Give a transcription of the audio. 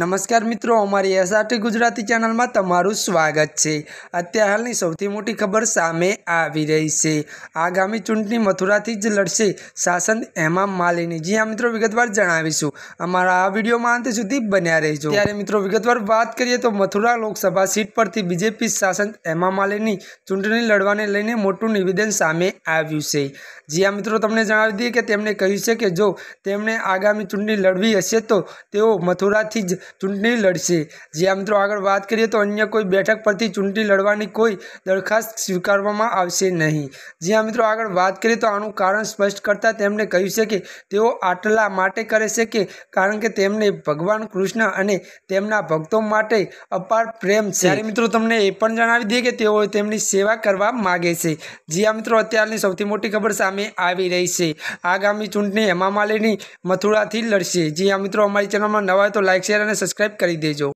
નમસ્કાર મિત્રો અમારી એસઆરટી ગુજરાતી ચેનલમાં તમારું સ્વાગત છે અત્યારે હાલની સૌથી મોટી ખબર સામે આવી રહી છે આગામી ચૂંટણી મથુરાથી જ લડશે શાસન હેમા માલિની જી આ મિત્રો વિગતવાર જણાવીશું અમારા આ વિડીયોમાં અંત સુધી બન્યા રહેજો ત્યારે મિત્રો વિગતવાર વાત કરીએ તો મથુરા લોકસભા સીટ પરથી બીજેપી શાસન હેમા માલિની ચૂંટણી લડવાને લઈને મોટું નિવેદન સામે આવ્યું છે જી આ મિત્રો તમને જણાવી દઈએ કે તેમણે કહ્યું છે કે જો તેમણે આગામી ચૂંટણી લડવી હશે તો તેઓ મથુરાથી જ ચૂંટણી લડશે જ્યાં મિત્રો આગળ વાત કરીએ તો અન્ય કોઈ બેઠક પરથી ચૂંટણી લડવાની કોઈ દરખાસ્ત સ્વીકારવામાં આવશે નહીં જ્યાં મિત્રો આગળ વાત કરીએ તો આનું કારણ સ્પષ્ટ કરતાં તેમણે કહ્યું છે કે તેઓ આટલા માટે કરે છે કે કારણ કે તેમને ભગવાન કૃષ્ણ અને તેમના ભક્તો માટે અપાર પ્રેમ છે મિત્રો તમને એ પણ જણાવી દે કે તેઓ તેમની સેવા કરવા માગે છે જ્યાં મિત્રો અત્યારની સૌથી મોટી ખબર સામે આવી રહી છે આગામી ચૂંટણી હેમા માલિની મથુરાથી લડશે જ્યાં મિત્રો અમારી ચેનલમાં નવા તો લાઇક શેર અને ચેનલને સબસ્ક્રાઈબ કરી દેજો